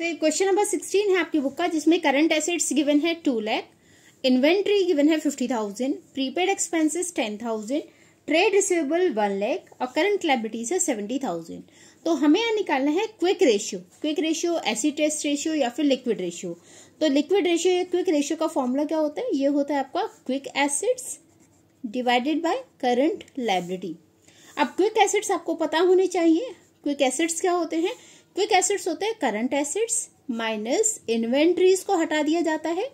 question number sixteen है आपकी book का जिसमें करंट एसेट्स गिवन है टू लैख इन्वेंट्री गिवन है fifty thousand prepaid expenses ten thousand trade receivable one lakh और करंट लाइबिलिटीज है सेवेंटी थाउजेंड तो हमें यहाँ निकालना है quick ratio quick ratio acid test ratio या फिर लिक्विड रेशियो तो लिक्विड रेशियो या क्विक रेशियो का फॉर्मूला क्या होता है ये होता है आपका quick assets divided by current liability अब क्विक एसिड्स आपको पता होने चाहिए क्विक एसिड्स क्या होते हैं क्विक एसिड्स होते हैं करंट एसिड्स माइनस इन्वेंट्रीज को हटा दिया जाता है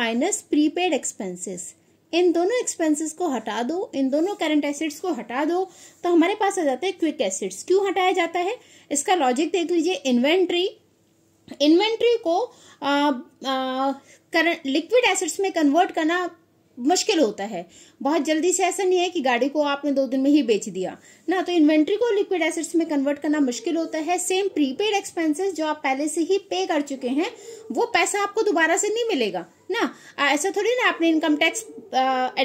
माइनस प्रीपेड एक्सपेंसेस इन दोनों एक्सपेंसेस को हटा दो इन दोनों करंट एसिड्स को हटा दो तो हमारे पास आ जाते हैं क्विक एसिड्स क्यों हटाया जाता है इसका लॉजिक देख लीजिए इन्वेंट्री इन्वेंट्री को करंट लिक्विड एसिड्स में कन्वर्ट करना मुश्किल होता है बहुत जल्दी से ऐसा नहीं है कि गाड़ी को आपने दो दिन में ही बेच दिया ना तो इन्वेंट्री को लिक्विड एसेट्स में कन्वर्ट करना मुश्किल होता है सेम प्रीपेड एक्सपेंसेस जो आप पहले से ही पे कर चुके हैं वो पैसा आपको दोबारा से नहीं मिलेगा ना ऐसा थोड़ी ना आपने इनकम टैक्स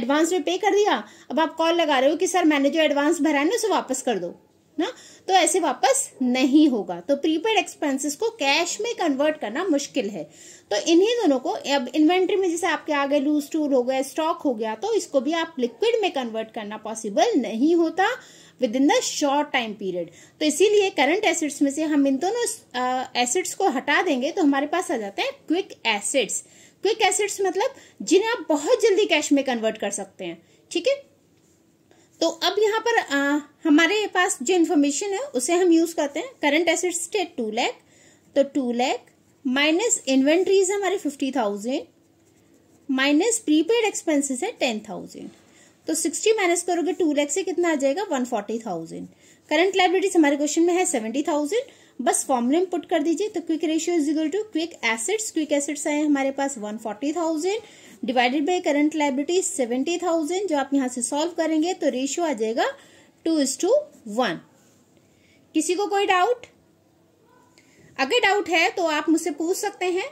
एडवांस में पे कर दिया अब आप कॉल लगा रहे हो कि सर मैंने जो एडवांस भरा है ना उसे वापस कर दो ना तो ऐसे वापस नहीं होगा तो प्रीपेड एक्सपेंसेस को कैश में कन्वर्ट करना मुश्किल है तो इन्हीं दोनों को अब इन्वेंट्री में जैसे आपके आगे लूज टूल हो गया स्टॉक हो गया तो इसको भी आप लिक्विड में कन्वर्ट करना पॉसिबल नहीं होता within the short time period तो इसीलिए करंट एसिड्स में से हम इन दोनों एसिड्स को हटा देंगे तो हमारे पास आ जाते हैं क्विक एसिड्स क्विक एसिड्स मतलब जिन्हें आप बहुत जल्दी कैश में कन्वर्ट कर सकते हैं ठीक है तो अब यहाँ पर आ, हमारे पास जो इन्फॉर्मेशन है उसे हम यूज करते हैं करंट एसेट्स थे टू लैख तो टू लैख माइनस इन्वेंट्रीज हमारे fifty thousand minus prepaid expenses है टेन थाउजेंड तो सिक्सटी माइनस करोगे टू लैख से कितना आ जाएगा one forty thousand current liabilities हमारे क्वेश्चन में है सेवेंटी थाउजेंड बस फॉर्मुले में पुट कर दीजिए तो quick ratio is equal to quick assets quick assets आए हमारे पास one forty thousand divided by current liability seventy thousand जो आप यहां से सॉल्व करेंगे तो रेशियो आ जाएगा टू इज टू वन किसी को कोई डाउट अगर डाउट है तो आप मुझसे पूछ सकते हैं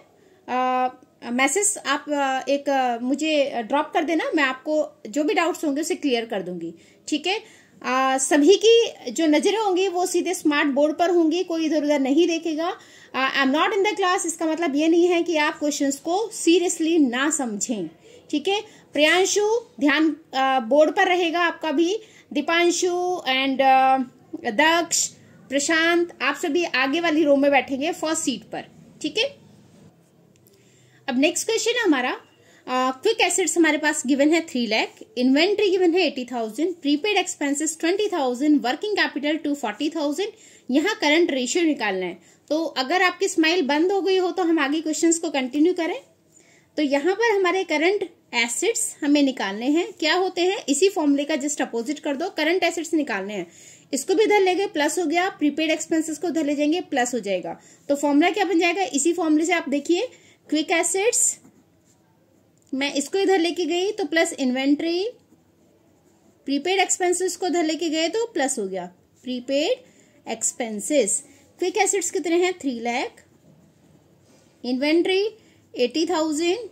मैसेज आप आ, एक आ, मुझे ड्रॉप कर देना मैं आपको जो भी डाउट्स होंगे उसे क्लियर कर दूंगी ठीक है आ, सभी की जो नज़रें होंगी वो सीधे स्मार्ट बोर्ड पर होंगी कोई इधर उधर नहीं देखेगा I am not in the class इसका मतलब ये नहीं है कि आप क्वेश्चंस को सीरियसली ना समझें ठीक है प्रियांशु ध्यान बोर्ड पर रहेगा आपका भी दीपांशु एंड दक्ष प्रशांत आप सभी आगे वाली रो में बैठेंगे फर्स्ट सीट पर ठीक है अब नेक्स्ट क्वेश्चन है हमारा क्विक एसेट्स हमारे पास गिवन है थ्री लैख इन्वेंट्री गिवन है eighty thousand prepaid expenses twenty thousand working capital two forty thousand यहाँ करंट रेशियो निकालना है तो अगर आपकी स्माइल बंद हो गई हो तो हम आगे क्वेश्चंस को कंटिन्यू करें तो यहाँ पर हमारे करंट एसिड्स हमें निकालने हैं क्या होते हैं इसी फॉर्मूले का जस्ट अपोजिट कर दो करंट एसिड्स निकालने हैं इसको भी धर ले गए प्लस हो गया प्रीपेड एक्सपेंसेस को धर ले जाएंगे प्लस हो जाएगा तो फॉर्मूला क्या बन जाएगा इसी फॉर्मूले से आप देखिए क्विक एसिड्स मैं इसको इधर लेके गई तो प्लस इन्वेंट्री प्रीपेड एक्सपेंसेस को इधर लेके गए तो प्लस हो गया प्रीपेड एक्सपेंसेस क्विक एसेट्स कितने हैं three lakh inventory eighty thousand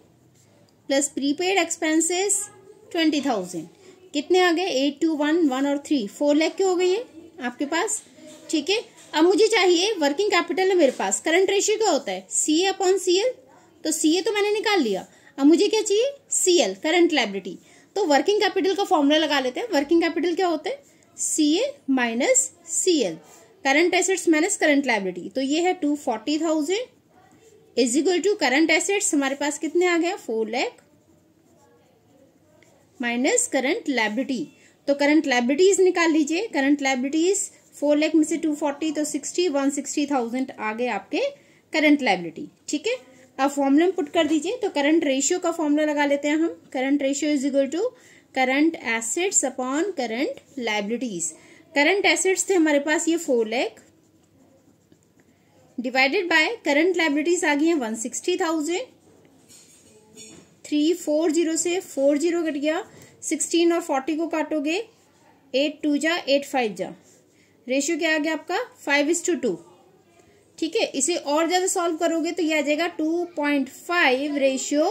plus prepaid expenses twenty thousand कितने आ गए एट टू वन वन और थ्री फोर लैख के हो गई है आपके पास ठीक है अब मुझे चाहिए वर्किंग कैपिटल है मेरे पास करंट रेशियो क्या होता है C A upon C L तो सी ए तो मैंने निकाल लिया अब मुझे क्या चाहिए सी एल करंट लाइब्रिटी तो वर्किंग कैपिटल का फॉर्मूला लगा लेते हैं वर्किंग कैपिटल क्या होता है C A minus C L current assets minus current liability तो ये है two forty thousand is equal to current assets हमारे पास कितने आ गया four lakh minus current liability तो करंट लाइब्रिटीज निकाल लीजिए करंट लाइब्रिटीज फोर लैख में से टू फोर्टी तो सिक्सटी वन सिक्सटी थाउजेंड आ गए आपके करंट लाइब्रिटी ठीक है का फॉर्मूला पुट कर दीजिए तो करंट रेशियो का फॉर्मूला लगा लेते हैं हम current ratio is equal to current assets upon current liabilities current assets थे हमारे पास ये four lakh divided by current liabilities आ गई है one sixty thousand three four zero से फोर जीरो कट गया सिक्सटीन और फोर्टी को काटोगे एट टू जा एट फाइव जा रेशियो क्या आ गया आपका फाइव इज टू टू ठीक है इसे और ज्यादा सॉल्व करोगे तो यह आ जाएगा two point five ratio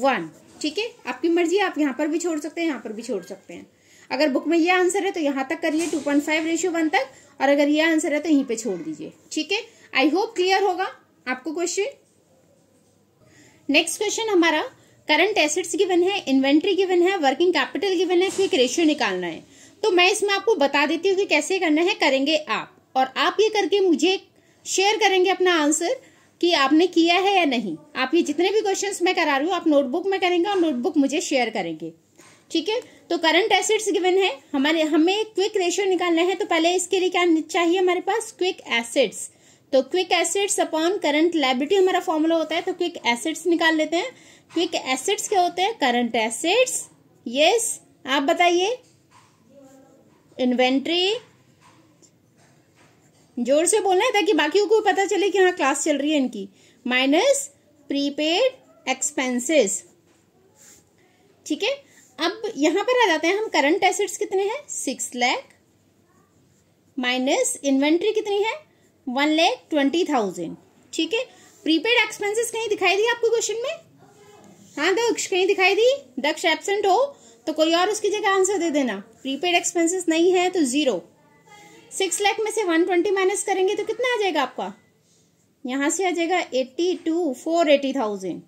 one ठीक है आपकी मर्जी आप यहाँ पर भी छोड़ सकते हैं यहाँ पर भी छोड़ सकते हैं अगर बुक में यह आंसर है तो यहाँ तक करिए two point five ratio one तक और अगर यह आंसर है तो यहीं पे छोड़ दीजिए ठीक है आई होप क्लियर होगा आपको क्वेश्चन नेक्स्ट क्वेश्चन हमारा करंट एसेट्स गिवन है इन्वेंट्री गिवन है वर्किंग कैपिटल गिवन है क्विक तो रेशियो निकालना है तो मैं इसमें आपको बता देती हूँ कि कैसे करना है करेंगे आप और आप ये करके मुझे शेयर करेंगे अपना आंसर कि आपने किया है या नहीं आप ये जितने भी क्वेश्चंस मैं करा रही हूँ आप नोटबुक में करेंगे और नोटबुक मुझे शेयर करेंगे ठीक है तो करंट एसेट्स गिवन है हमारे हमें क्विक रेशियो निकालना है तो पहले इसके लिए क्या चाहिए हमारे पास क्विक एसेट्स तो quick assets upon current liability हमारा फॉर्मूला होता है तो क्विक एसेट्स निकाल लेते हैं क्विक एसेट्स क्या होते हैं करंट एसेट्स यस आप बताइए इन्वेंट्री जोर से बोलना है ताकि बाकी को पता चले कि हाँ क्लास चल रही है इनकी माइनस प्रीपेड एक्सपेंसेस ठीक है अब यहां पर आ जाते हैं हम करंट एसेट्स कितने हैं सिक्स लैख माइनस इन्वेंट्री कितनी है वन लैख ट्वेंटी थाउजेंड ठीक है प्रीपेड एक्सपेंसेस कहीं दिखाई दी आपको क्वेश्चन में हाँ दक्ष कहीं दिखाई दी दक्ष एबसेंट हो तो कोई और उसकी जगह आंसर दे देना प्रीपेड एक्सपेंसेस नहीं है तो जीरो सिक्स लाख में से वन ट्वेंटी माइनस करेंगे तो कितना आ जाएगा आपका यहां से आ जाएगा eighty two four eighty thousand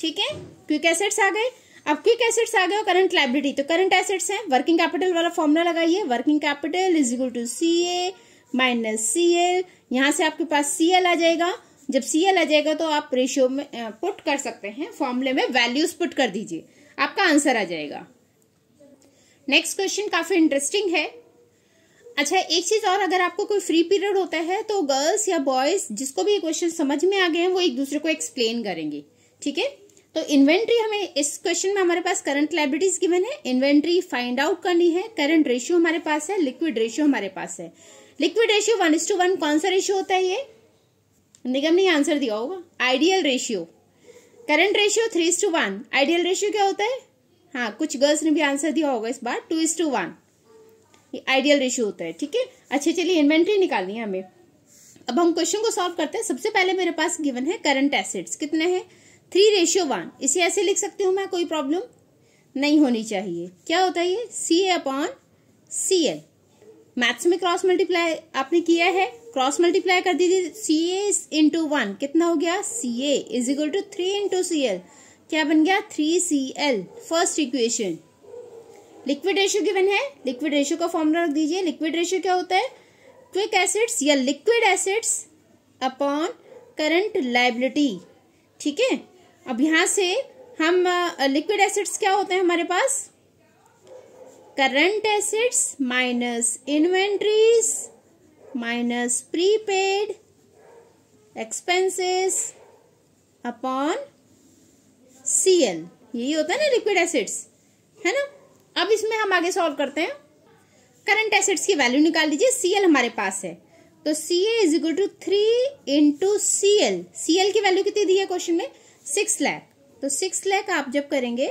ठीक है क्विक एसेट्स आ गए अब क्विक एसेट्स आ गए और करंट लाइब्रेटी तो करंट एसेट्स हैं वर्किंग कैपिटल वाला फॉर्मूला लगाइए working capital is equal to C A minus C L यहां से आपके पास सी एल आ जाएगा जब सी एल आ जाएगा तो आप रेशियो में पुट कर सकते हैं फॉर्मूले में वैल्यूज पुट कर दीजिए आपका आंसर आ जाएगा नेक्स्ट क्वेश्चन काफी इंटरेस्टिंग है अच्छा एक चीज और अगर आपको कोई फ्री पीरियड होता है तो गर्ल्स या बॉयज जिसको भी क्वेश्चन समझ में आ गए हैं वो एक दूसरे को एक्सप्लेन करेंगे ठीक है तो इन्वेंट्री हमें इस क्वेश्चन में हमारे पास करंट लाइब्रेटीज गिवन है इन्वेंट्री फाइंड आउट करनी है करंट रेशियो हमारे पास है लिक्विड रेशियो हमारे पास है liquid ratio one to one कौन सा रेशियो होता है ये निगम ने आंसर दिया होगा ideal ratio current ratio three is to one ideal ratio क्या होता है हाँ कुछ गर्ल्स ने भी आंसर दिया होगा इस बार टू इज टू वन ये आइडियल रेशियो होता है ठीक है अच्छा चलिए इन्वेंट्री निकालनी है हमें अब हम क्वेश्चन को सॉल्व करते हैं सबसे पहले मेरे पास गिवन है करंट एसिड्स कितने हैं थ्री रेशियो वन इसे ऐसे लिख सकती हूँ मैं कोई प्रॉब्लम नहीं होनी चाहिए क्या होता है ये C A upon C L maths में क्रॉस मल्टीप्लाई आपने किया है क्रॉस मल्टीप्लाई कर दीजिए सी ए इंटू वन कितना हो गया C A is equal to three into C L क्या बन गया three C L first equation liquid ratio given है लिक्विड रेशियो का फॉर्मूला रख दीजिए लिक्विड रेशियो क्या होता है क्विक एसिड्स या liquid assets upon current liability ठीक है अब यहां से हम लिक्विड uh, एसिड्स क्या होते हैं हमारे पास current assets minus inventories minus prepaid expenses upon C L यही होता है ना लिक्विड एसिड्स है ना अब इसमें हम आगे सॉल्व करते हैं करंट एसेट्स की वैल्यू निकाल लीजिए सीएल हमारे पास है तो C A is equal to three into C L C L की वैल्यू कितनी दी है क्वेश्चन में सिक्स लैख तो सिक्स लैख आप जब करेंगे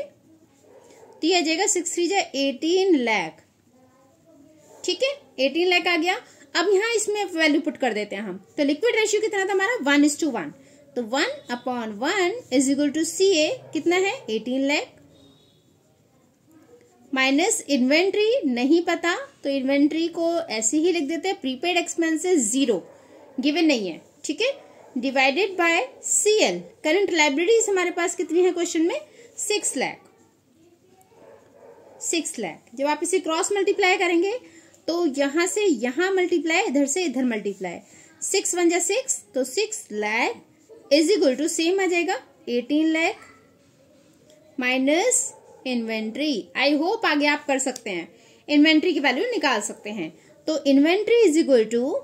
तो यह आ जाएगा सिक्स थ्री जा एटीन लैख ठीक है एटीन लैख आ गया अब यहां इसमें वैल्यू पुट कर देते हैं हम तो लिक्विड रेशियो कितना था हमारा वन इज टू वन तो one upon one is equal to C A कितना है एटीन लैख माइनस इन्वेंट्री नहीं पता तो इन्वेंट्री को ऐसे ही लिख देते हैं प्रीपेड एक्सपेंसेस जीरो गिवन नहीं है ठीक है divided by C L current liabilities हमारे पास कितनी है क्वेश्चन में सिक्स लैख सिक्स लैख जब आप इसे क्रॉस मल्टीप्लाई करेंगे तो यहां से यहां मल्टीप्लाई इधर से इधर मल्टीप्लाई सिक्स वन जा सिक्स तो six lakh is equal to same आ जाएगा eighteen lakh minus inventory I hope आगे आप कर सकते हैं इन्वेंट्री की वैल्यू निकाल सकते हैं तो inventory is equal to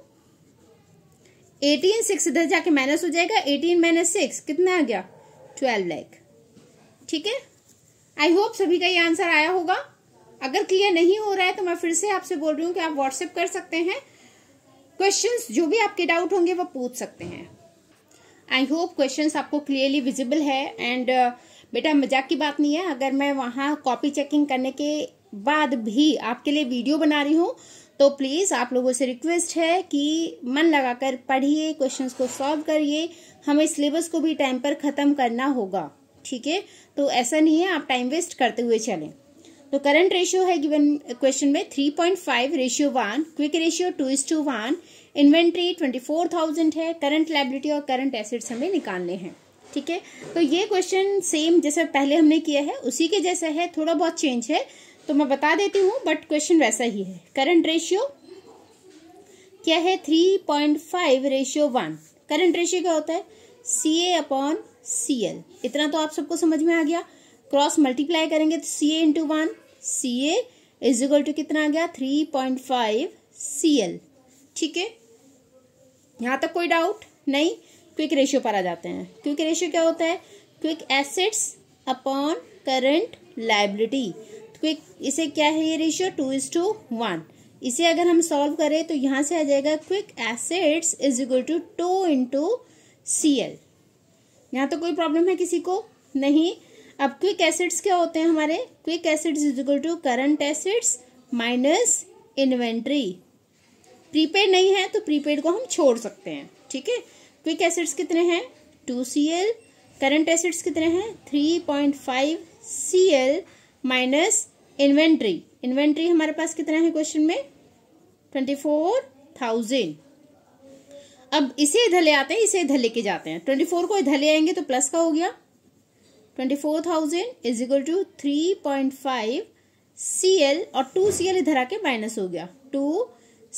eighteen six इधर जाके माइनस हो जाएगा एटीन माइनस सिक्स कितना आ गया ट्वेल्व लैख ठीक है आई होप सभी का ये आंसर आया होगा अगर क्लियर नहीं हो रहा है तो मैं फिर से आपसे बोल रही हूँ कि आप व्हाट्सएप कर सकते हैं क्वेश्चंस जो भी आपके डाउट होंगे वो पूछ सकते हैं आई होप क्वेश्चंस आपको क्लियरली विजिबल है एंड uh, बेटा मजाक की बात नहीं है अगर मैं वहाँ कॉपी चेकिंग करने के बाद भी आपके लिए वीडियो बना रही हूँ तो प्लीज़ आप लोगों से रिक्वेस्ट है कि मन लगाकर पढ़िए क्वेश्चंस को सॉल्व करिए हमें सिलेबस को भी टाइम पर ख़त्म करना होगा ठीक है तो ऐसा नहीं है आप टाइम वेस्ट करते हुए चलें तो करंट रेशियो है गिवन क्वेश्चन में three point five ratio one quick ratio two is to one inventory twenty four thousand है करंट लाइबिलिटी और करंट एसेट्स हमें निकालने हैं ठीक है तो ये क्वेश्चन सेम जैसा पहले हमने किया है उसी के जैसा है थोड़ा बहुत चेंज है तो मैं बता देती हूँ बट क्वेश्चन वैसा ही है करंट रेशियो क्या है three point five ratio one current ratio क्या होता है C A upon C L इतना तो आप सबको समझ में आ गया क्रॉस मल्टीप्लाई करेंगे तो C A into one C A is equal to कितना आ गया three point five C L ठीक है यहाँ तक कोई डाउट नहीं क्विक रेशियो पर आ जाते हैं क्विक रेशियो क्या होता है quick assets upon current liability quick इसे क्या है ये ratio two is to one इसे अगर हम सॉल्व करें तो यहाँ से आ जाएगा quick assets is equal to two into C L यहाँ तो कोई प्रॉब्लम है किसी को नहीं अब क्विक एसिड्स क्या होते हैं हमारे quick assets is equal to current assets minus inventory prepaid नहीं है तो प्रीपेड को हम छोड़ सकते हैं ठीक है क्विक एसिड्स कितने हैं two C L current assets कितने हैं three point five C L minus inventory inventory हमारे पास कितना है क्वेश्चन में ट्वेंटी फोर थाउजेंड अब इसे इधर ले आते हैं इसे इधर लेके जाते हैं ट्वेंटी फोर को इधर ले आएंगे तो प्लस का हो गया twenty four thousand is equal to three point five C L और टू सी एल इधर आके माइनस हो गया टू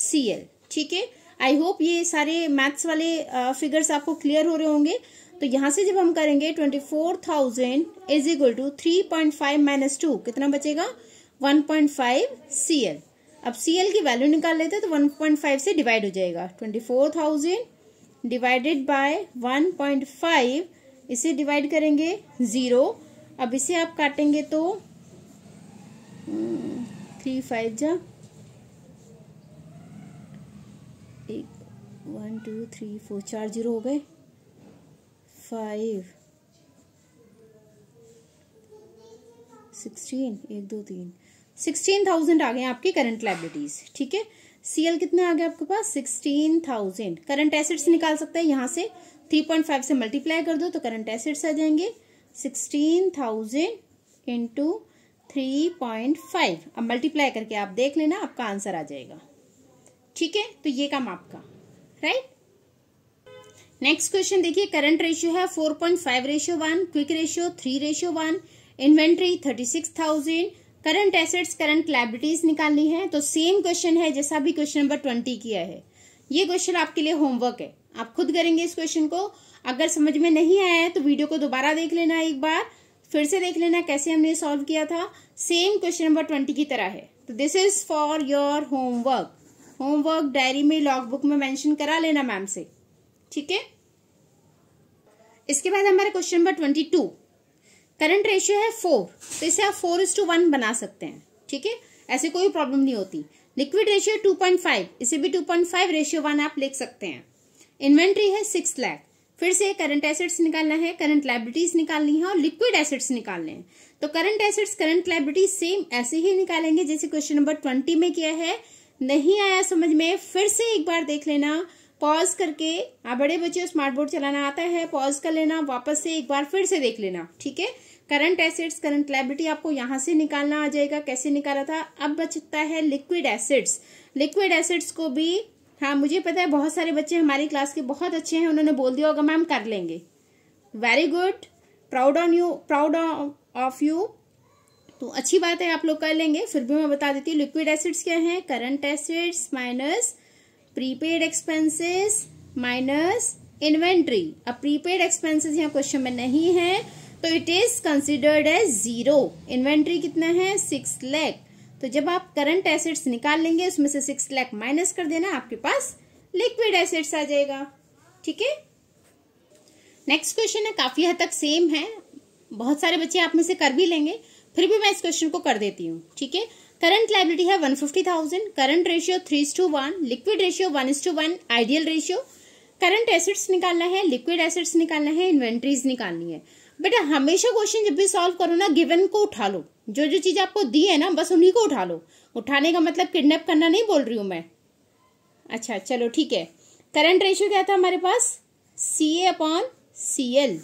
सी एल ठीक है आई होप ये सारे मैथ्स वाले फिगर्स uh, आपको क्लियर हो रहे होंगे तो यहाँ से जब हम करेंगे twenty four thousand is equal to three point five minus two कितना बचेगा one point five C L अब सी एल की वैल्यू निकाल लेते हैं तो वन पॉइंट फाइव से डिवाइड हो जाएगा twenty four thousand divided by one point five इसे डिवाइड करेंगे ज़ीरो अब इसे आप काटेंगे तो थ्री hmm, फाइव जा वन टू थ्री फोर चार जीरो हो गए फाइव सिक्सटीन एक दो तीन सिक्सटीन थाउजेंड आ गए आपकी करंट लाइबिलिटीज ठीक है सीएल कितना आ गया आपके पास सिक्सटीन थाउजेंड करंट एसेट्स निकाल सकते हैं यहाँ से थ्री पॉइंट फाइव से मल्टीप्लाई कर दो तो करंट एसेट्स आ जाएंगे sixteen thousand into three point five अब मल्टीप्लाई करके आप देख लेना आपका आंसर आ जाएगा ठीक है तो ये काम आपका राइट नेक्स्ट क्वेश्चन देखिए करंट रेशियो है four point five ratio one quick ratio three ratio one inventory thirty six thousand current assets current liabilities निकालनी है तो सेम क्वेश्चन है जैसा भी क्वेश्चन नंबर ट्वेंटी किया है ये क्वेश्चन आपके लिए होमवर्क है आप खुद करेंगे इस क्वेश्चन को अगर समझ में नहीं आया है तो वीडियो को दोबारा देख लेना एक बार फिर से देख लेना कैसे हमने सॉल्व किया था सेम क्वेश्चन नंबर ट्वेंटी की तरह है तो this is for your homework homework diary में लॉग बुक में मेंशन करा लेना मैम से ठीक है इसके बाद हमारा question number twenty two current ratio है फोर तो इसे आप फोर इज टू वन बना सकते हैं ठीक है ऐसे कोई प्रॉब्लम नहीं होती liquid ratio two point five इसे भी two point five ratio one आप लिख सकते हैं इन्वेंट्री है सिक्स लैख फिर से करंट एसेट्स निकालना है करंट लाइब्रिटीज निकालनी है और लिक्विड एसेट्स निकालने हैं तो current assets current liabilities same ऐसे ही निकालेंगे जैसे क्वेश्चन नंबर ट्वेंटी में किया है नहीं आया समझ में फिर से एक बार देख लेना पॉज करके आप बड़े बच्चे स्मार्ट बोर्ड चलाना आता है पॉज कर लेना वापस से एक बार फिर से देख लेना ठीक है करंट एसिड्स करंट लाइबिलिटी आपको यहाँ से निकालना आ जाएगा कैसे निकाला था अब बचता है लिक्विड एसिड्स लिक्विड एसिड्स को भी हाँ मुझे पता है बहुत सारे बच्चे हमारी क्लास के बहुत अच्छे हैं उन्होंने बोल दिया होगा मैम कर लेंगे very good proud on you proud of you तो अच्छी बात है आप लोग कर लेंगे फिर भी मैं बता देती हूँ लिक्विड एसिड्स क्या हैं current assets minus prepaid expenses minus inventory अब प्रीपेड एक्सपेंसेस यहाँ क्वेश्चन में नहीं है तो it is considered as zero inventory कितना है सिक्स लैख तो जब आप करंट एसिड्स निकाल लेंगे उसमें से सिक्स लैख माइनस कर देना आपके पास लिक्विड एसिड्स आ जाएगा ठीक है नेक्स्ट क्वेश्चन है काफी हद तक सेम है बहुत सारे बच्चे आप में से कर भी लेंगे फिर भी मैं इस क्वेश्चन को कर देती हूँ ठीक है करंट लाइबिलिटी है one fifty thousand current ratio three to one liquid ratio one is to one ideal ratio current assets निकालना है लिक्विड एसेट्स निकालना है इन्वेंट्रीज निकालनी है बेटा हमेशा क्वेश्चन जब भी सॉल्व करो ना गिवन को उठा लो जो जो चीज आपको दी है ना बस उन्हीं को उठा लो उठाने का मतलब किडनेप करना नहीं बोल रही हूं मैं अच्छा चलो ठीक है करंट रेशियो क्या था हमारे पास C A upon C L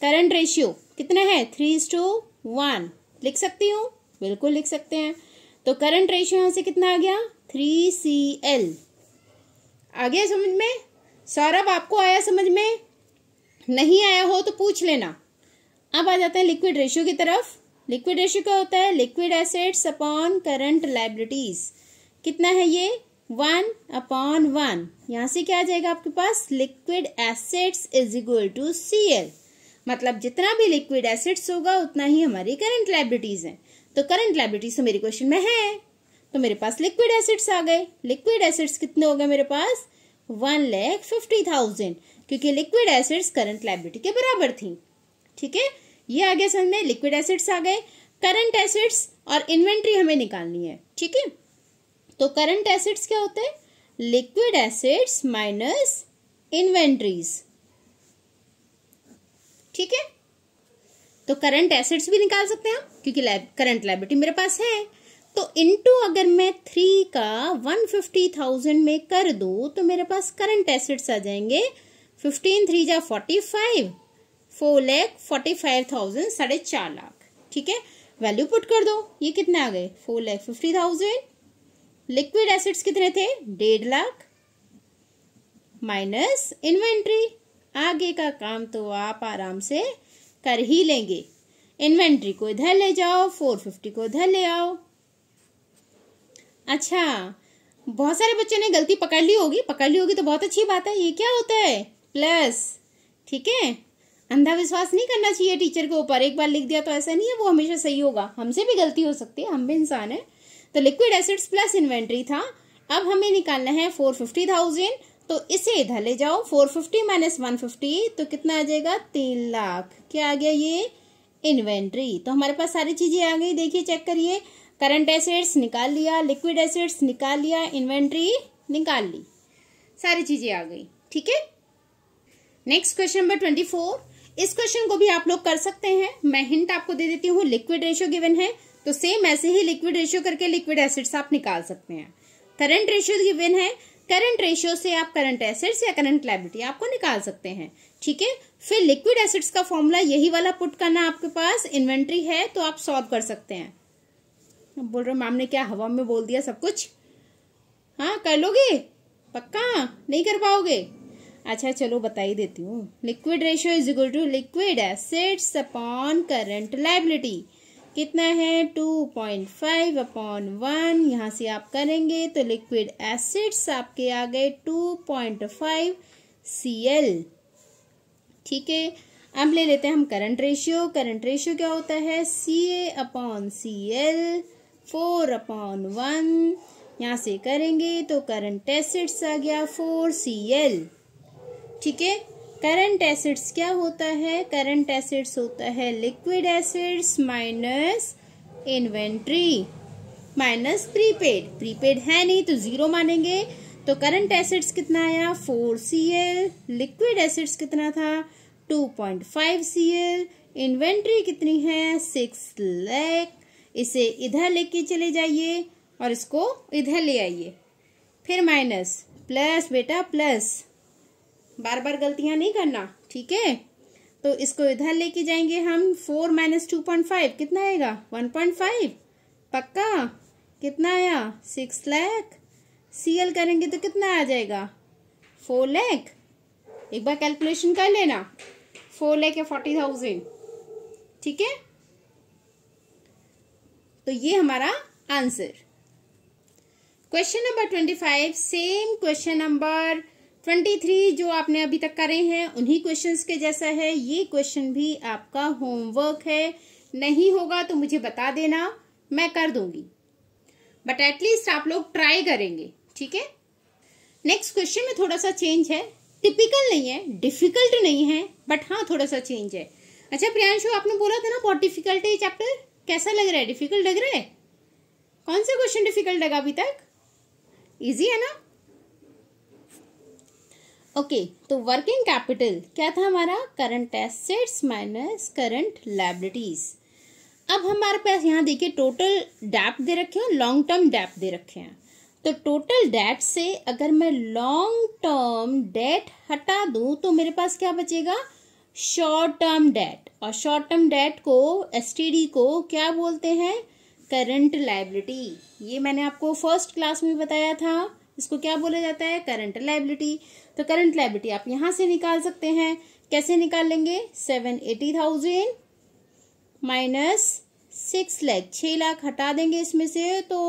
current ratio कितना है थ्री इज टू वन लिख सकती हूँ बिल्कुल लिख सकते हैं तो करंट रेशियो यहाँ से कितना आ गया थ्री सी एल आ गया समझ में सौरभ आपको आया समझ में नहीं आया हो तो पूछ लेना अब आ जाते हैं लिक्विड रेशियो की तरफ लिक्विड रेशियो क्या होता है liquid assets upon current liabilities कितना है ये वन अपॉन वन यहाँ से क्या आ जाएगा आपके पास liquid assets is equal to C L मतलब जितना भी लिक्विड एसिड्स होगा उतना ही हमारी करंट लाइबिलिटीज है तो करंट लाइबिलिटीज तो मेरे क्वेश्चन में है तो मेरे पास लिक्विड एसिड्स आ गए लिक्विड एसिड्स कितने हो गए मेरे पास वन लैख फिफ्टी थाउजेंड क्योंकि लिक्विड एसिड्स करंट लाइबिलिटी के बराबर थी ठीक है ये आ गया समझ में लिक्विड एसिड्स आ गए करंट एसिड्स और इन्वेंट्री हमें निकालनी है ठीक है तो करंट एसिड्स क्या होते हैं लिक्विड एसिड्स माइनस इन्वेंट्रीज ठीक है तो करंट एसेट्स भी निकाल सकते हैं हम क्योंकि करंट लाइबिलिटी मेरे पास है तो इनटू अगर मैं थ्री का वन फिफ्टी थाउजेंड में कर दूं तो मेरे पास करंट एसेट्स आ जाएंगे फिफ्टीन थ्री जा forty five four lakh forty five thousand साढ़े चार लाख ठीक है वैल्यू पुट कर दो ये कितने आ गए four lakh fifty thousand liquid assets कितने थे डेढ़ लाख माइनस इन्वेंट्री आगे का काम तो आप आराम से कर ही लेंगे इन्वेंट्री को इधर ले जाओ फोर फिफ्टी को इधर ले आओ अच्छा बहुत सारे बच्चों ने गलती पकड़ ली होगी पकड़ ली होगी तो बहुत अच्छी बात है ये क्या होता है प्लस ठीक है अंधा विश्वास नहीं करना चाहिए टीचर के ऊपर एक बार लिख दिया तो ऐसा नहीं है वो हमेशा सही होगा हमसे भी गलती हो सकती है हम भी इंसान है तो लिक्विड एसिड्स प्लस इन्वेंट्री था अब हमें निकालना है फोर फिफ्टी थाउजेंड तो इसे इधर ले जाओ four fifty minus one fifty तो कितना आ जाएगा तीन लाख क्या आ गया ये इन्वेंट्री तो हमारे पास सारी चीजें आ गई देखिए चेक करिए करंट एसेट्स निकाल लिया लिक्विड एसेट्स निकाल लिया इन्वेंट्री निकाल ली सारी चीजें आ गई ठीक है next question number twenty four इस क्वेश्चन को भी आप लोग कर सकते हैं मैं हिंट आपको दे देती हूँ लिक्विड रेशियो गिवन है तो सेम ऐसे ही लिक्विड रेशियो करके लिक्विड एसिड्स आप निकाल सकते हैं करंट रेशियो गिवन है करंट रेशियो से आप करंट एसेट्स या करंट लाइबिलिटी आपको निकाल सकते हैं ठीक है फिर लिक्विड एसेट्स का फॉर्मूला यही वाला पुट करना आपके पास इन्वेंट्री है तो आप सॉल्व कर सकते हैं बोल रहे मैम ने क्या हवा में बोल दिया सब कुछ हाँ कर लोगे पक्का नहीं कर पाओगे अच्छा चलो बता ही देती हूँ liquid ratio is equal to liquid assets upon current liability कितना है two point five upon one यहाँ से आप करेंगे तो लिक्विड एसिड्स आपके आ गए two point five C L ठीक है अब ले लेते हैं हम करंट रेशियो करंट रेशियो क्या होता है C A upon C L four upon one यहाँ से करेंगे तो करंट एसिड्स आ गया फोर सी एल ठीक है करंट एसिड्स क्या होता है करंट एसिड्स होता है liquid assets minus inventory minus prepaid prepaid है नहीं तो जीरो मानेंगे तो करंट एसिड्स कितना आया four C L liquid assets कितना था two point five C L inventory कितनी है सिक्स लैख इसे इधर लेके चले जाइए और इसको इधर ले आइए फिर माइनस प्लस बेटा प्लस बार बार गलतियां नहीं करना ठीक है तो इसको इधर लेके जाएंगे हम four minus two point five कितना आएगा वन पॉइंट फाइव पक्का कितना आया सिक्स लैख सी एल करेंगे तो कितना आ जाएगा फोर लैख एक बार कैलकुलेशन कर लेना फोर लैख या फोर्टी थाउजेंड ठीक है तो ये हमारा answer question number twenty five same question number twenty three जो आपने अभी तक करे हैं उन्हीं क्वेश्चंस के जैसा है ये क्वेश्चन भी आपका होमवर्क है नहीं होगा तो मुझे बता देना मैं कर दूंगी बट एटलीस्ट आप लोग ट्राई करेंगे ठीक है नेक्स्ट क्वेश्चन में थोड़ा सा चेंज है टिपिकल नहीं है डिफिकल्ट नहीं है बट हाँ थोड़ा सा चेंज है अच्छा प्रियांशु आपने बोला था ना बहुत डिफिकल्ट है चैप्टर कैसा लग रहा है डिफिकल्ट लग रहा है कौन सा क्वेश्चन डिफिकल्ट लगा अभी तक इजी है ना ओके okay, तो वर्किंग कैपिटल क्या था हमारा current assets minus current liabilities अब हमारे पास यहाँ देखिए टोटल डैप दे रखे हैं लॉन्ग टर्म डैप दे रखे हैं तो टोटल डेट से अगर मैं लॉन्ग टर्म डेट हटा दूं तो मेरे पास क्या बचेगा शॉर्ट टर्म डेट और शॉर्ट टर्म डेट को एस को क्या बोलते हैं करंट लाइबिलिटी ये मैंने आपको फर्स्ट क्लास में बताया था इसको क्या बोला जाता है करंट लाइबिलिटी तो करंट लाइबिलिटी आप यहां से निकाल सकते हैं कैसे निकाल लेंगे seven eighty thousand minus six lakh छ लाख हटा देंगे इसमें से तो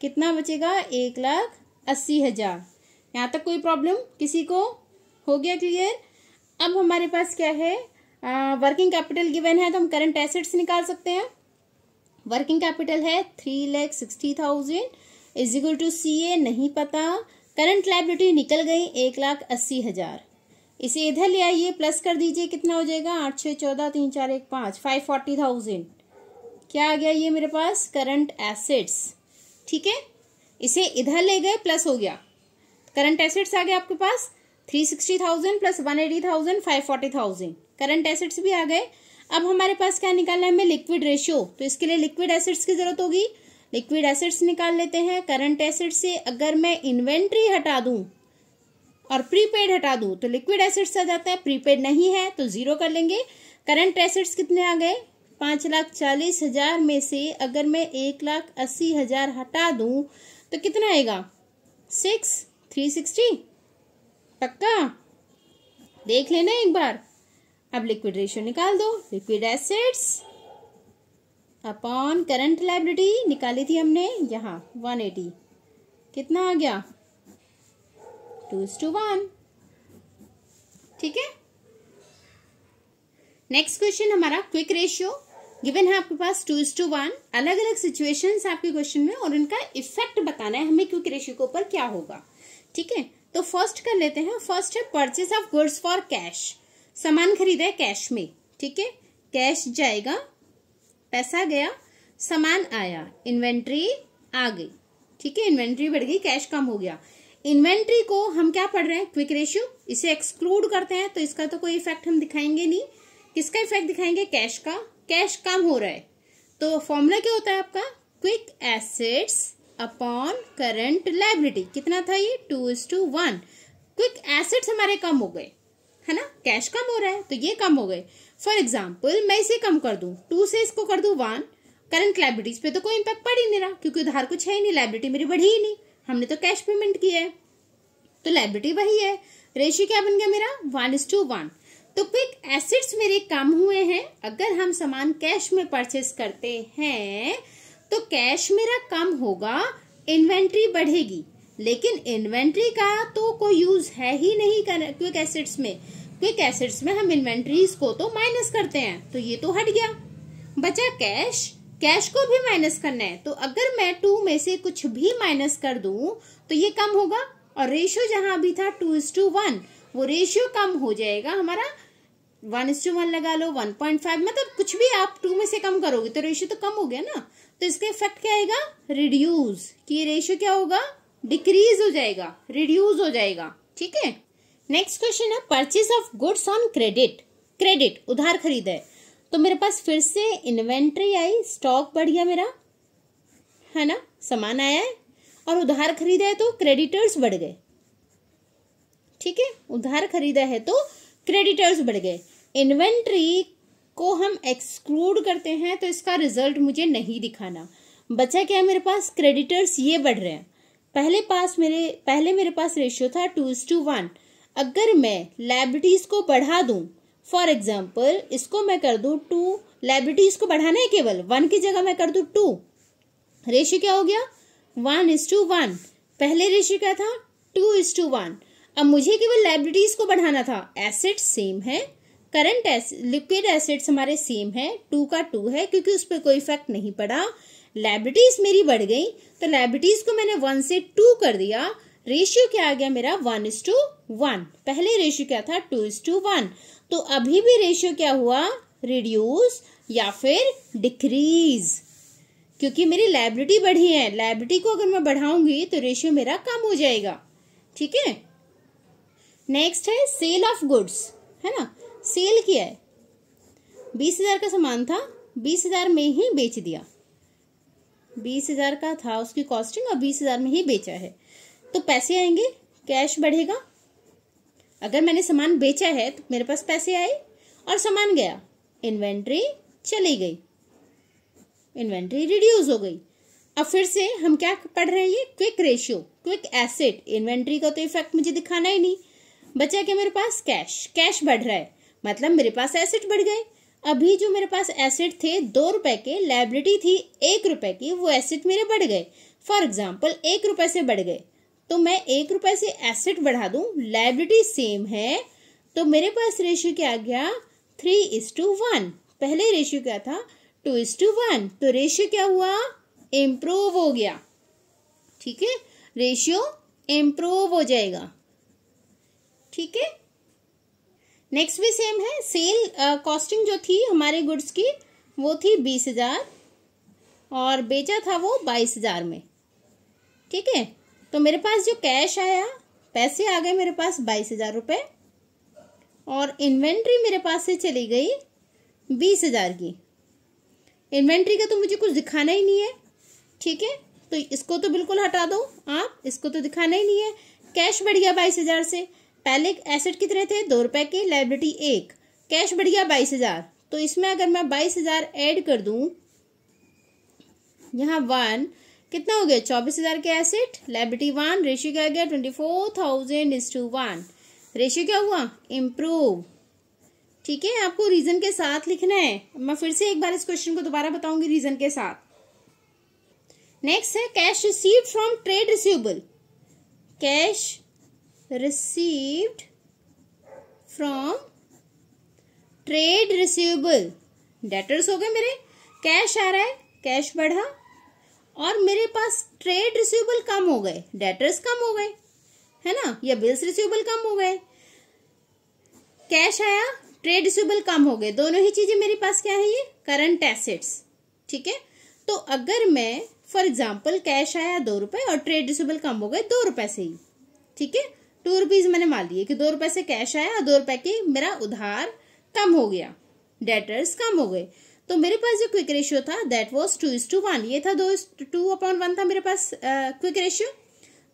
कितना बचेगा एक लाख अस्सी हजार यहाँ तक कोई प्रॉब्लम किसी को हो गया क्लियर अब हमारे पास क्या है वर्किंग कैपिटल गिवन है तो हम करंट एसेट्स निकाल सकते हैं वर्किंग कैपिटल है three lakh sixty thousand is equal to C A नहीं पता करंट लाइबिलिटी निकल गई एक लाख अस्सी हजार इसे इधर ले आइए प्लस कर दीजिए कितना हो जाएगा आठ छः चौदह तीन चार एक पाँच फाइव फोर्टी थाउजेंड क्या आ गया ये मेरे पास करंट एसेट्स ठीक है इसे इधर ले गए प्लस हो गया करंट एसेट्स आ गए आपके पास three sixty thousand plus one eighty thousand five forty thousand current assets भी आ गए अब हमारे पास क्या निकालना है हमें लिक्विड रेशियो तो इसके लिए लिक्विड एसेट्स की जरूरत होगी लिक्विड एसिड्स निकाल लेते हैं करंट एसिड से अगर मैं इन्वेंट्री हटा दूं और प्रीपेड हटा दूं तो लिक्विड एसिड्स आ जाता है प्रीपेड नहीं है तो ज़ीरो कर लेंगे करंट एसिड्स कितने आ गए पांच लाख चालीस हज़ार में से अगर मैं एक लाख अस्सी हज़ार हटा दूं तो कितना आएगा सिक्स थ्री सिक्सटी पक्का देख लेना एक बार अब लिक्विड रेशियो निकाल दो liquid assets upon current liability निकाली थी हमने यहाँ वन एटी कितना आ गया टू टू वन ठीक है नेक्स्ट क्वेश्चन हमारा क्विक रेशियो गिवन है आपके पास टू टू वन अलग अलग सिचुएशंस आपके क्वेश्चन में और उनका इफेक्ट बताना है हमें क्विक रेशियो के ऊपर क्या होगा ठीक है तो फर्स्ट कर लेते हैं फर्स्ट है purchase of goods for cash सामान खरीदा है कैश में ठीक है कैश जाएगा पैसा गया सामान आया इन्वेंट्री आ गई ठीक है इन्वेंट्री बढ़ गई कैश कम हो गया इन्वेंट्री को हम क्या पढ़ रहे हैं क्विक रेशियो इसे एक्सक्लूड करते हैं तो इसका तो कोई इफेक्ट हम दिखाएंगे नहीं किसका इफेक्ट दिखाएंगे कैश का कैश कम हो रहा है तो फॉर्मूला क्या होता है आपका quick assets upon current liability कितना था ये two is to one quick assets हमारे कम हो गए है ना कैश कम हो रहा है तो ये कम हो गए फॉर एग्जाम्पल मैं इसे कम कर दू टू से इसको कर दू वन करंट लाइब्रेटीज पे तो कोई इम्पैक्ट पड़ ही नहीं रहा क्योंकि उधार कुछ है ही नहीं लाइब्रेटी मेरी बढ़ी ही नहीं हमने तो कैश पेमेंट किया है तो लाइब्रेटी वही है रेशियो क्या बन गया मेरा वन इज टू वन तो क्विक एसेट्स मेरे कम हुए हैं अगर हम सामान कैश में परचेस करते हैं तो कैश मेरा कम होगा इन्वेंट्री बढ़ेगी लेकिन इन्वेंट्री का तो कोई यूज है ही नहीं क्विक एसेट्स में क्विक एसेट्स में हम इन्वेंट्रीज को तो माइनस करते हैं तो ये तो हट गया बचा कैश कैश को भी माइनस करना है तो अगर मैं टू में से कुछ भी माइनस कर दूं तो ये कम होगा और रेशियो जहां अभी था टू इज टू वन वो रेशियो कम हो जाएगा हमारा वन इज टू वन लगा लो वन पॉइंट फाइव मतलब कुछ भी आप टू में से कम करोगे तो रेशियो तो कम हो गया ना तो इसका इफेक्ट क्या आएगा रिड्यूज कि रेशियो क्या होगा डिक्रीज हो जाएगा रिड्यूज हो जाएगा ठीक है नेक्स्ट क्वेश्चन है purchase of goods on credit credit उधार खरीद है तो मेरे पास फिर से इन्वेंट्री आई स्टॉक बढ़ गया मेरा है ना सामान आया है और उधार खरीदा है तो क्रेडिटर्स बढ़ गए ठीक है उधार खरीदा है तो क्रेडिटर्स बढ़ गए इन्वेंट्री को हम एक्सक्लूड करते हैं तो इसका रिजल्ट मुझे नहीं दिखाना बचा क्या है मेरे पास क्रेडिटर्स ये बढ़ रहे हैं पहले पास मेरे पहले मेरे पास रेशियो था टू इज टू वन अगर मैं लाइब्रिटीज को बढ़ा दूँ फॉर एग्जाम्पल इसको मैं कर दूँ टू लाइब्रिटीज को बढ़ाना है केवल वन की जगह मैं कर दूँ टू रेशियो क्या हो गया वन इज टू वन पहले रेशियो क्या था टू इज टू वन अब मुझे केवल लाइब्रिटीज को बढ़ाना था एसेट सेम है करंट लिक्विड एसिड्स हमारे सेम है टू का टू है क्योंकि उस पर कोई इफेक्ट नहीं पड़ा लाइब्रिटीज मेरी बढ़ गई तो लाइब्रिटीज को मैंने वन से टू कर दिया रेशियो क्या आ गया मेरा वन इज टू वन पहले रेशियो क्या था टू इज टू वन तो अभी भी रेशियो क्या हुआ रिड्यूस या फिर डिक्रीज क्योंकि मेरी लाइब्रिटी बढ़ी है लाइब्रिटी को अगर मैं बढ़ाऊंगी तो रेशियो मेरा कम हो जाएगा ठीक है नेक्स्ट है सेल ऑफ गुड्स है ना सेल किया है बीस हजार का सामान था बीस हजार में ही बेच दिया बीस हजार का था उसकी कॉस्टिंग और बीस हजार में ही बेचा है तो पैसे आएंगे कैश बढ़ेगा अगर मैंने सामान बेचा है तो मेरे पास पैसे आए और सामान गया इन्वेंट्री चली गई इन्वेंट्री रिड्यूस हो गई अब फिर से हम क्या पढ़ रहे हैं ये quick ratio quick asset inventory का तो इफेक्ट मुझे दिखाना ही नहीं बचा क्या मेरे पास कैश कैश बढ़ रहा है मतलब मेरे पास एसेट बढ़ गए अभी जो मेरे पास एसेट थे दो रुपए के लाइब्रिटी थी एक रुपए की वो एसेट मेरे बढ़ गए फॉर एग्जाम्पल एक रुपए से बढ़ गए तो मैं एक रुपए से एसेट बढ़ा दू लाइबिलिटी सेम है तो मेरे पास रेशियो क्या आ गया थ्री इज टू वन पहले रेशियो क्या था टू इज टू वन तो रेशियो क्या हुआ इम्प्रूव हो गया ठीक है रेशियो इम्प्रूव हो जाएगा ठीक है नेक्स्ट भी सेम है सेल कॉस्टिंग uh, जो थी हमारे गुड्स की वो थी बीस हजार और बेचा था वो बाईस हजार में ठीक है तो मेरे पास जो कैश आया पैसे आ गए मेरे पास बाईस हजार रुपये और इन्वेंट्री मेरे पास से चली गई बीस हजार की इन्वेंट्री का तो मुझे कुछ दिखाना ही नहीं है ठीक है तो इसको तो बिल्कुल हटा दो आप इसको तो दिखाना ही नहीं है कैश बढ़ गया बाईस हजार से पहले एसेट कितने थे दो रुपए के लाइब्रेटी एक कैश बढ़ गया बाईस हजार तो इसमें अगर मैं बाईस हजार एड कर दू यहाँ वन कितना हो गया चौबीस हजार के एसेट लाइब्रेटी वन रेशियो क्या गया twenty four thousand is to one ratio क्या हुआ इम्प्रूव ठीक है आपको रीजन के साथ लिखना है मैं फिर से एक बार इस क्वेश्चन को दोबारा बताऊंगी रीजन के साथ नेक्स्ट है cash received from trade receivable cash received from trade receivable debtors हो गए मेरे कैश आ रहा है कैश बढ़ा और मेरे पास ट्रेड रिसीवेबल कम हो गए डेटर्स कम हो गए है ना या बिल्स रिसीवेबल कम हो गए कैश आया ट्रेड रिसीवेबल कम हो गए दोनों ही चीजें मेरे पास क्या है ये करंट एसेट्स ठीक है तो अगर मैं फॉर एग्जाम्पल कैश आया दो रुपए और ट्रेड रिसीवेबल कम हो गए दो रुपए से ही ठीक है टू रुपीज मैंने मान लिए कि दो रुपए से कैश आया और दो रुपए की मेरा उधार कम हो गया डेटर्स कम हो गए तो मेरे पास जो क्विक रेशियो था that was two is to one ये था दो टू अपॉन वन था मेरे पास क्विक uh, रेशियो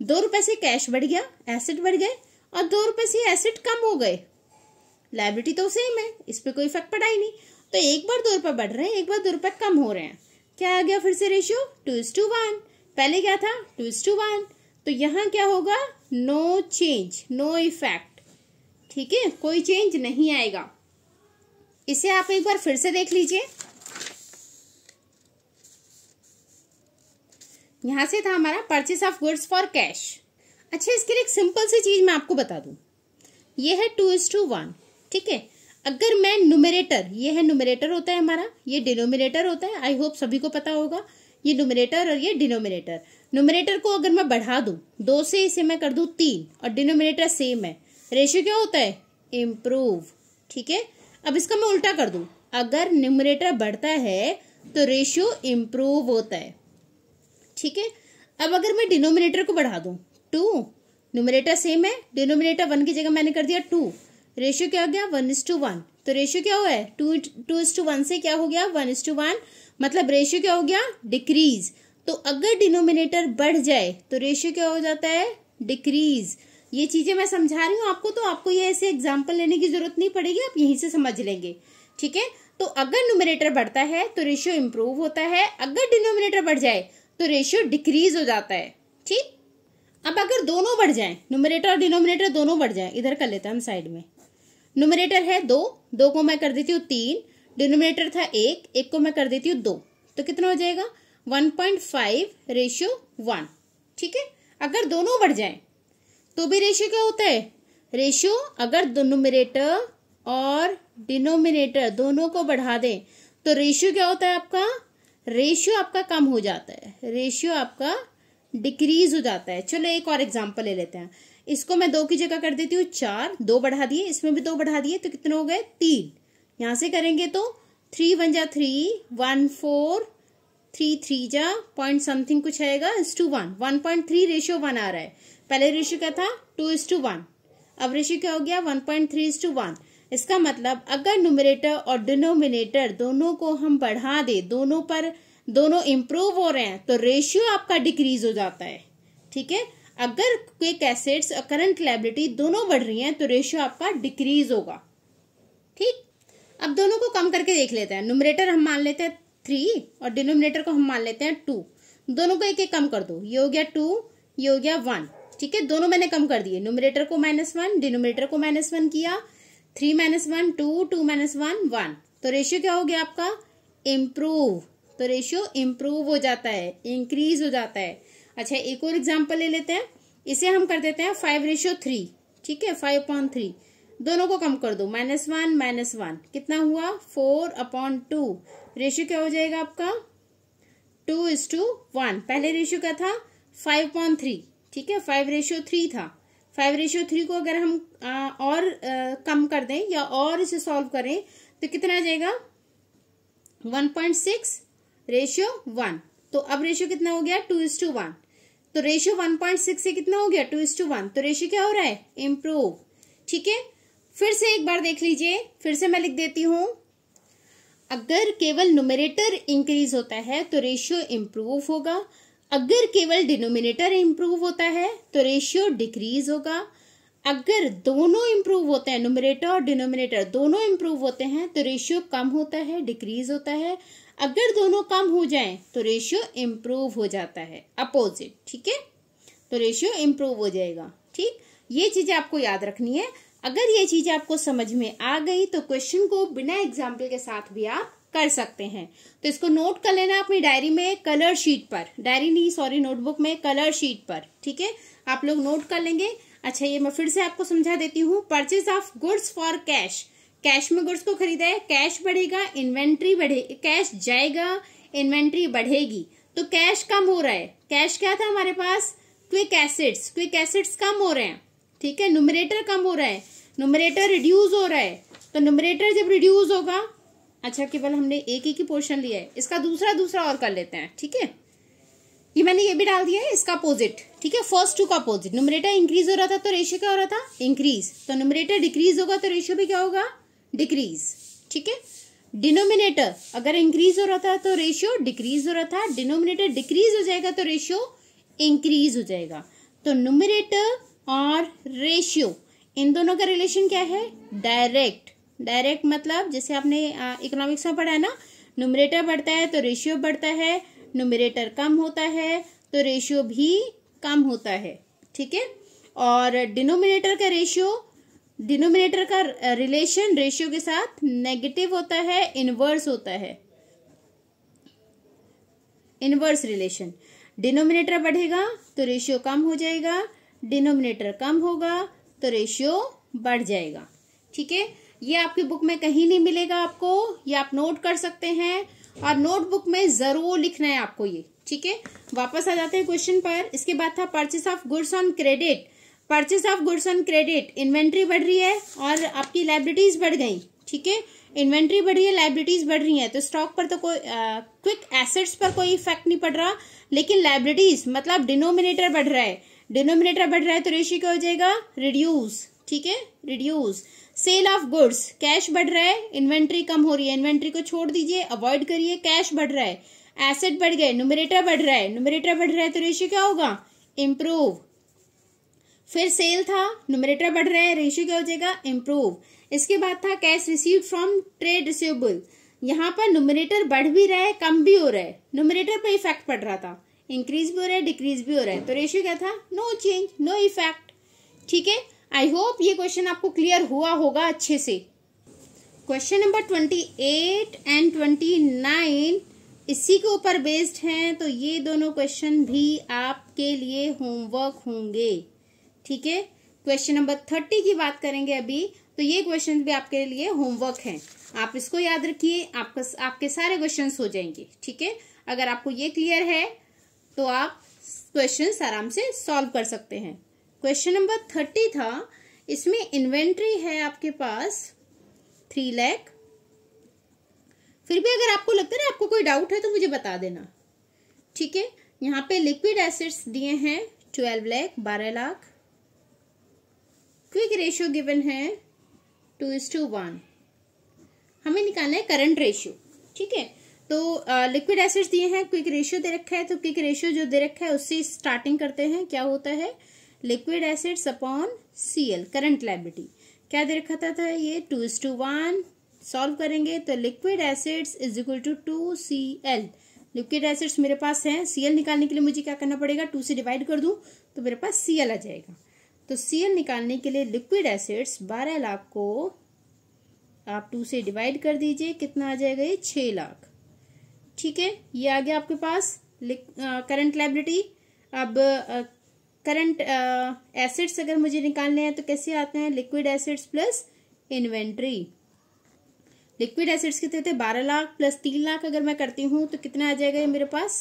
दो रुपए से कैश बढ़ गया एसेट बढ़ गए और दो रुपए से एसेट कम हो गए लाइब्रिटी तो सेम है इस पर कोई इफेक्ट पड़ा ही नहीं तो एक बार दो रुपए बढ़ रहे हैं एक बार दो रुपए कम हो रहे हैं क्या आ गया फिर से ratio two is to one पहले क्या था टू इज टू वन तो यहाँ क्या होगा नो चेंज नो इफेक्ट ठीक है कोई चेंज नहीं आएगा इसे आप एक बार फिर से देख लीजिए यहां से था हमारा purchase of goods for cash अच्छा इसके लिए एक सिंपल सी चीज मैं आपको बता दू ये है टू इज टू वन ठीक है अगर मैं नुमरेटर ये है नुमरेटर होता है हमारा ये डिनोमिनेटर होता है आई होप सभी को पता होगा ये नुमरेटर और ये डिनोमिनेटर नुमरेटर को अगर मैं बढ़ा दू दो से इसे मैं कर दू तीन और डिनोमिनेटर सेम है रेशियो क्या होता है इम्प्रूव ठीक है अब इसका मैं उल्टा कर दूं अगर न्यूमरेटर बढ़ता है तो रेशियो इम्प्रूव होता है ठीक है अब अगर मैं डिनोमिनेटर को बढ़ा दूं टू न्यूमरेटर सेम है डिनोमिनेटर वन की जगह मैंने कर दिया टू रेशियो क्या हो गया वन इज टू वन तो रेशियो क्या हुआ है two two is to one से क्या हो गया वन इज टू वन मतलब रेशियो क्या हो गया डिक्रीज तो अगर डिनोमिनेटर बढ़ जाए तो रेशियो क्या हो जाता है डिक्रीज ये चीजें मैं समझा रही हूँ आपको तो आपको ये ऐसे एग्जाम्पल लेने की जरूरत नहीं पड़ेगी आप यहीं से समझ लेंगे ठीक है तो अगर न्यूमिनेटर बढ़ता है तो रेशियो इंप्रूव होता है अगर डिनोमिनेटर बढ़ जाए तो रेशियो डिक्रीज हो जाता है ठीक अब अगर दोनों बढ़ जाए न्यूमिनेटर और डिनोमिनेटर दोनों बढ़ जाए इधर कर लेते हैं हम साइड में न्यूमिनेटर है दो दो को मैं कर देती हूँ तीन डिनोमिनेटर था एक एक को मैं कर देती हूँ दो तो कितना हो जाएगा one point five ratio one ठीक है अगर दोनों बढ़ जाए तो भी रेशियो क्या होता है रेशियो अगर न्यूमिनेटर और डिनोमिनेटर दोनों को बढ़ा दें तो रेशियो क्या होता है आपका रेशियो आपका कम हो जाता है रेशियो आपका डिक्रीज हो जाता है चलो एक और एग्जाम्पल ले लेते हैं इसको मैं दो की जगह कर देती हूँ चार दो बढ़ा दिए इसमें भी दो बढ़ा दिए तो कितने हो गए तीन यहाँ से करेंगे तो थ्री वन जा three one four three three जा पॉइंट समथिंग कुछ आएगा इस two one one point three ratio one आ रहा है पहले रेशियो क्या था टू इज टू वन अब रेशियो क्या हो गया one point three is to one इसका मतलब अगर नुमरेटर और डिनोमिनेटर दोनों को हम बढ़ा दे दोनों पर दोनों इम्प्रूव हो रहे हैं तो रेशियो आपका डिक्रीज हो जाता है ठीक है अगर क्विक एसेट्स और करंट लाइबिलिटी दोनों बढ़ रही हैं तो रेशियो आपका डिक्रीज होगा ठीक अब दोनों को कम करके देख लेते हैं नुमरेटर हम मान लेते हैं थ्री और डिनोमिनेटर को हम मान लेते हैं टू दोनों को एक एक कम कर दो ये हो गया टू ये हो गया वन ठीक है दोनों मैंने कम कर दिए न्यूमिनेटर को माइनस वन डिनोमिनेटर को माइनस वन किया three minus one two two minus one one तो रेशियो क्या हो गया आपका इम्प्रूव तो रेशियो इम्प्रूव हो जाता है इंक्रीज हो जाता है अच्छा एक और एग्जाम्पल ले लेते हैं इसे हम कर देते हैं फाइव रेशियो थ्री ठीक है फाइव अपॉन थ्री दोनों को कम कर दो माइनस वन माइनस वन कितना हुआ फोर अपॉन टू रेशियो क्या हो जाएगा आपका टू इज टू वन पहले रेशियो क्या था फाइव अपॉन थ्री ठीक है फाइव रेशियो थ्री था फाइव रेशियो थ्री को अगर हम आ, और आ, कम कर दें या और इसे सॉल्व करें तो कितना आ जाएगा one point six ratio one तो अब रेशियो कितना हो गया टू इज टू वन तो रेशियो वन पॉइंट सिक्स से कितना हो गया टू इज टू वन तो रेशियो क्या हो रहा है इम्प्रूव ठीक है फिर से एक बार देख लीजिए फिर से मैं लिख देती हूँ अगर केवल नुमेरेटर इंक्रीज होता है तो रेशियो इम्प्रूव होगा अगर केवल डिनोमिनेटर इम्प्रूव होता है तो रेशियो डिक्रीज होगा अगर दोनों इंप्रूव होते हैं नोमिनेटर और डिनोमिनेटर दोनों इम्प्रूव होते हैं तो रेशियो कम होता है डिक्रीज होता है अगर दोनों कम हो जाएं तो रेशियो इम्प्रूव हो जाता है अपोजिट ठीक है तो रेशियो इम्प्रूव हो जाएगा ठीक ये चीज़ें आपको याद रखनी है अगर ये चीज़ आपको समझ में आ गई तो क्वेश्चन को बिना एग्जाम्पल के साथ भी आप कर सकते हैं तो इसको नोट कर लेना अपनी डायरी में कलर शीट पर डायरी नहीं सॉरी नोटबुक में कलर शीट पर ठीक है आप लोग नोट कर लेंगे अच्छा ये मैं फिर से आपको समझा देती हूँ purchase of goods for cash cash में गुड्स को खरीदा है कैश बढ़ेगा इन्वेंट्री बढ़े कैश जाएगा इन्वेंट्री बढ़ेगी तो कैश कम हो रहा है कैश क्या था हमारे पास क्विक एसिड्स क्विक एसिड्स कम हो रहे हैं ठीक है नुमरेटर कम हो रहा है नुमरेटर रिड्यूज हो रहा है तो नुमरेटर जब रिड्यूज होगा अच्छा केवल हमने एक एक ही पोर्शन लिया है इसका दूसरा दूसरा और कर लेते हैं ठीक है ये मैंने ये भी डाल दिया है इसका अपोजिट ठीक है फर्स्ट टू का अपोजिट नुमरेटर इंक्रीज हो रहा था तो रेशियो क्या हो रहा था इंक्रीज तो नुमरेटर डिक्रीज होगा तो रेशियो भी क्या होगा डिक्रीज ठीक है डिनोमिनेटर अगर इंक्रीज हो रहा था तो रेशियो डिक्रीज हो रहा था डिनोमिनेटर डिक्रीज हो जाएगा तो रेशियो इंक्रीज हो जाएगा तो नुमरेटर और रेशियो इन दोनों का रिलेशन क्या है डायरेक्ट डायरेक्ट मतलब जैसे आपने इकोनॉमिक्स में पढ़ा है ना नोमरेटर बढ़ता है तो रेशियो बढ़ता है नोमरेटर कम होता है तो रेशियो भी कम होता है ठीक है और डिनोमिनेटर का रेशियो डिनोमिनेटर का रिलेशन रेशियो के साथ नेगेटिव होता है इनवर्स होता है इनवर्स रिलेशन डिनोमिनेटर बढ़ेगा तो रेशियो कम हो जाएगा डिनोमिनेटर कम होगा तो रेशियो बढ़ जाएगा ठीक है ये आपकी बुक में कहीं नहीं मिलेगा आपको ये आप नोट कर सकते हैं और नोटबुक में जरूर लिखना है आपको ये ठीक है वापस आ जाते हैं क्वेश्चन पर इसके बाद था purchase of goods on credit purchase of goods on credit inventory बढ़ रही है और आपकी लाइब्रिटीज बढ़ गई ठीक है इन्वेंट्री बढ़ रही है लाइब्रिटीज बढ़ रही है तो स्टॉक पर तो कोई क्विक एसेट्स पर कोई इफेक्ट नहीं पड़ रहा लेकिन लाइब्रिटीज मतलब डिनोमिनेटर बढ़ रहा है डिनोमिनेटर बढ़ रहा है तो रेशियो क्या हो जाएगा रिड्यूस ठीक है reduce sale of goods cash बढ़ रहा है इन्वेंट्री कम हो रही है इन्वेंट्री को छोड़ दीजिए अवॉइड करिए कैश बढ़ रहा है एसेट बढ़ गए नुमरेटर बढ़ रहा है नुमरेटर बढ़ रहा है तो रेशियो क्या होगा इम्प्रूव फिर सेल था नुमरेटर बढ़ रहा है रेशियो क्या हो जाएगा इम्प्रूव इसके बाद था cash receive from trade receivable यहाँ पर नुमरेटर बढ़ भी रहा है कम भी हो रहा है नुमरेटर पर इफेक्ट पड़ रहा था इंक्रीज भी हो रहा है डिक्रीज भी हो रहा है तो रेशियो क्या था नो चेंज नो इफेक्ट ठीक है आई होप ये क्वेश्चन आपको क्लियर हुआ होगा अच्छे से question number twenty eight and twenty nine इसी के ऊपर बेस्ड हैं तो ये दोनों क्वेश्चन भी आपके लिए होमवर्क होंगे ठीक है क्वेश्चन नंबर थर्टी की बात करेंगे अभी तो ये क्वेश्चन भी आपके लिए होमवर्क हैं आप इसको याद रखिए आपका आपके सारे क्वेश्चन हो जाएंगे ठीक है अगर आपको ये क्लियर है तो आप क्वेश्चन आराम से सॉल्व कर सकते हैं क्वेश्चन नंबर थर्टी था इसमें इन्वेंट्री है आपके पास थ्री लैख फिर भी अगर आपको लगता है ना आपको कोई डाउट है तो मुझे बता देना ठीक है यहाँ पे लिक्विड एसिड्स दिए हैं ट्वेल्व लैख बारह लाख क्विक रेशियो गिवन है टू इज टू वन हमें निकालना है करंट रेशियो ठीक है तो लिक्विड एसिड्स दिए हैं क्विक रेशियो दे रखा है तो क्विक रेशियो जो दे रखा है उससे स्टार्टिंग करते हैं क्या होता है liquid assets upon C L current liability क्या दे रखा था, था ये two is to one solve करेंगे तो liquid assets is equal to two C L liquid assets मेरे पास है सी एल निकालने के लिए मुझे क्या करना पड़ेगा टू से डिवाइड कर दू तो मेरे पास सी एल आ जाएगा तो सी एल निकालने के लिए लिक्विड एसिड्स बारह लाख को आप टू से डिवाइड कर दीजिए कितना आ जाएगा ये छह लाख ठीक है ये आ गया आपके पास करंट लाइबिलिटी अब करंट एसिड्स अगर मुझे निकालने हैं तो कैसे आते हैं liquid assets plus inventory liquid assets कितने थे बारह लाख प्लस तीन लाख अगर मैं करती हूँ तो कितना आ जाएगा ये मेरे पास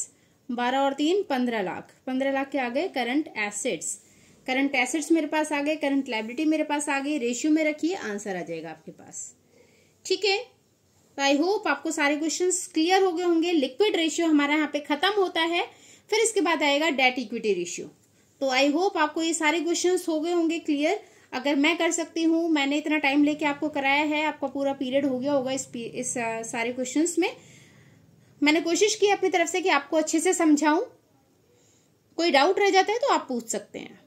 बारह और तीन पंद्रह लाख पंद्रह लाख के आ गए करंट एसिड्स करंट एसिड्स मेरे पास आ गए करंट लाइबिलिटी मेरे पास आ गई रेशियो में रखिए आंसर आ जाएगा आपके पास ठीक है तो आई होप आपको सारे क्वेश्चन क्लियर हो गए होंगे लिक्विड रेशियो हमारा यहाँ पे खत्म होता है फिर इसके बाद आएगा डेट इक्विटी रेशियो तो आई होप आपको ये सारे क्वेश्चन हो गए होंगे क्लियर अगर मैं कर सकती हूँ मैंने इतना टाइम लेके आपको कराया है आपका पूरा पीरियड हो गया होगा इस, इस सारे क्वेश्चन में मैंने कोशिश की अपनी तरफ से कि आपको अच्छे से समझाऊं कोई डाउट रह जाता है तो आप पूछ सकते हैं